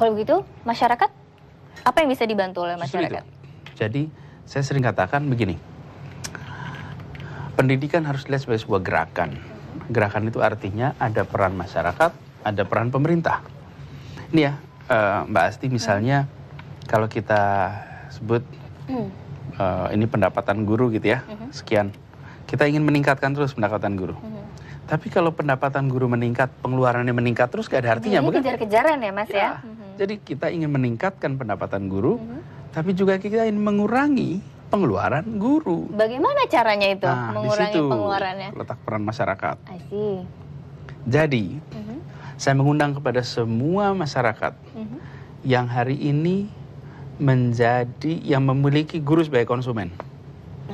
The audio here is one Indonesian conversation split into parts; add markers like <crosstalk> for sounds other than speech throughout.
Kalau begitu, masyarakat apa yang bisa dibantu oleh masyarakat? Jadi, saya sering katakan begini. Pendidikan harus dilihat sebagai sebuah gerakan. Gerakan itu artinya ada peran masyarakat, ada peran pemerintah. Ini ya, uh, Mbak Asti misalnya hmm. kalau kita sebut hmm. uh, ini pendapatan guru gitu ya, hmm. sekian. Kita ingin meningkatkan terus pendapatan guru. Hmm. Tapi kalau pendapatan guru meningkat, pengeluarannya meningkat terus gak ada artinya, Jadi kejar-kejaran ya, Mas ya. ya. Jadi kita ingin meningkatkan pendapatan guru, hmm. tapi juga kita ingin mengurangi pengeluaran guru. Bagaimana caranya itu nah, mengurangi di situ pengeluarannya? Letak peran masyarakat. Jadi, mm -hmm. saya mengundang kepada semua masyarakat mm -hmm. yang hari ini menjadi yang memiliki guru sebagai konsumen.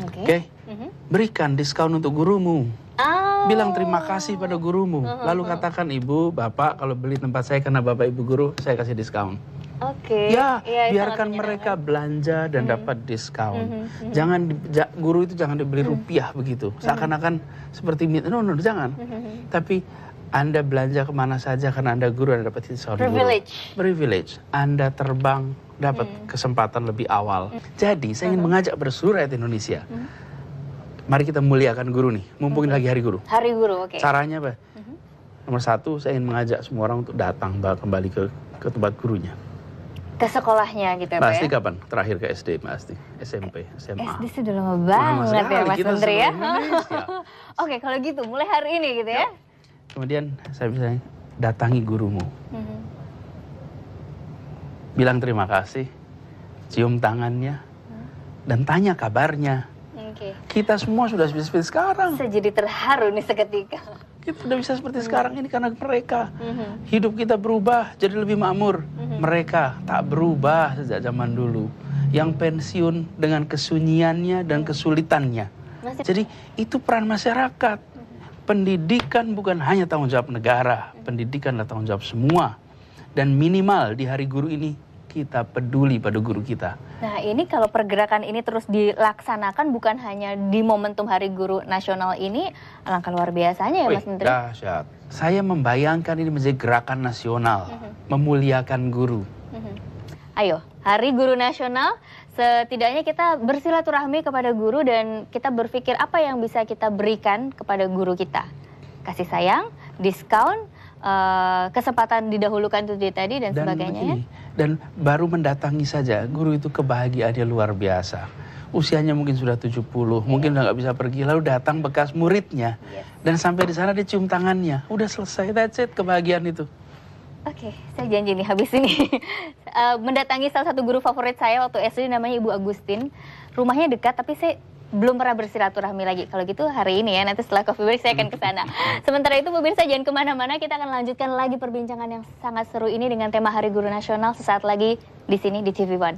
Oke. Okay. Okay? Mm -hmm. Berikan diskon untuk gurumu bilang terima kasih pada gurumu. Uh-huh. Lalu katakan ibu, bapak kalau beli tempat saya karena bapak ibu guru saya kasih diskon. Oke. Okay. Ya, ya biarkan mereka kan. belanja dan hmm. dapat diskon. Hmm, hmm. Hmm. Jangan di, ja, guru itu jangan dibeli hmm. rupiah begitu. Hmm. Seakan-akan seperti no, no, jangan. Hmm, hmm. Tapi anda belanja kemana saja karena Anda guru Anda dapat diskon. Privilege. Guru. Privilege. Anda terbang dapat hmm. kesempatan lebih awal. Hmm. Jadi saya ingin uh-huh. mengajak bersurat rakyat Indonesia. Hmm Mari kita muliakan guru nih, mumpung hmm. lagi hari guru. Hari guru, oke. Okay. Caranya apa? Hmm. Nomor satu, saya ingin mengajak semua orang untuk datang kembali ke ke tempat gurunya. Ke sekolahnya gitu ya, Pak ya? kapan? Terakhir ke SD, pasti Asti. SMP, SMA. SD sudah lama banget lama ya, Mas Menteri ya. <laughs> Oke, kalau gitu mulai hari ini gitu ya. ya. Kemudian saya bisa datangi gurumu. Hmm. Bilang terima kasih, cium tangannya, mm-hmm. dan tanya kabarnya Okay. Kita semua sudah bisa seperti sekarang. Saya jadi terharu nih seketika. Kita sudah bisa seperti hmm. sekarang ini karena mereka. Hmm. Hidup kita berubah jadi lebih makmur. Hmm. Mereka tak berubah sejak zaman dulu. Yang pensiun dengan kesunyiannya dan mm-hmm. kesulitannya. Masih... Jadi itu peran masyarakat. Hmm. Pendidikan bukan hanya tanggung jawab negara. Hmm. Pendidikan adalah tanggung jawab semua. Dan minimal di hari guru ini kita, peduli pada guru kita. Nah, ini kalau pergerakan ini terus dilaksanakan bukan hanya di momentum Hari Guru Nasional ini, alangkah luar biasanya ya, Wih, Mas Menteri. Dahsyat. Saya membayangkan ini menjadi gerakan nasional, mm -hmm. memuliakan guru. Mm -hmm. Ayo, Hari Guru Nasional setidaknya kita bersilaturahmi kepada guru dan kita berpikir apa yang bisa kita berikan kepada guru kita. Kasih sayang, diskon, eh, kesempatan didahulukan itu tadi dan, dan sebagainya ya. Ini, ya dan baru mendatangi saja guru itu kebahagiaannya luar biasa usianya mungkin sudah 70 yeah. mungkin udah nggak bisa pergi lalu datang bekas muridnya Yeah. dan sampai di sana dia cium tangannya udah selesai that's it kebahagiaan itu Oke, okay, saya janji nih habis ini <laughs> eh, mendatangi salah satu guru favorit saya waktu SD namanya Ibu Agustin. Rumahnya dekat, tapi saya belum pernah bersilaturahmi lagi. Kalau gitu hari ini ya, nanti setelah coffee break saya akan ke sana. <laughs> Sementara itu pemirsa jangan kemana-mana, kita akan lanjutkan lagi perbincangan yang sangat seru ini dengan tema Hari Guru Nasional sesaat lagi di sini di TV One.